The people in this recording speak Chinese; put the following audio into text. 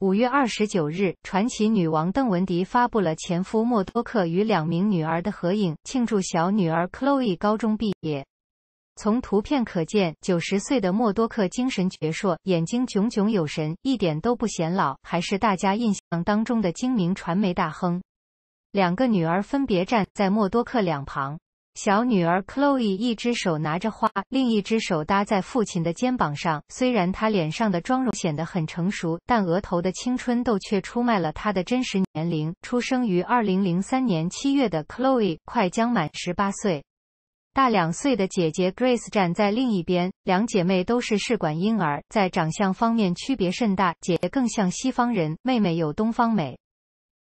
五月二十九日，传奇女王邓文迪发布了前夫默多克与两名女儿的合影，庆祝小女儿 Chloe 高中毕业。从图片可见，九十岁的默多克精神矍铄，眼睛炯炯有神，一点都不显老，还是大家印象当中的精明传媒大亨。两个女儿分别站在默多克两旁。小女儿 Chloe 一只手拿着花，另一只手搭在父亲的肩膀上。虽然她脸上的妆容显得很成熟，但额头的青春痘却出卖了她的真实年龄。出生于2003年7月的 Chloe 快将满18岁，大两岁的姐姐 Grace 站在另一边。两姐妹都是试管婴儿，在长相方面区别甚大，姐姐更像西方人，妹妹有东方美。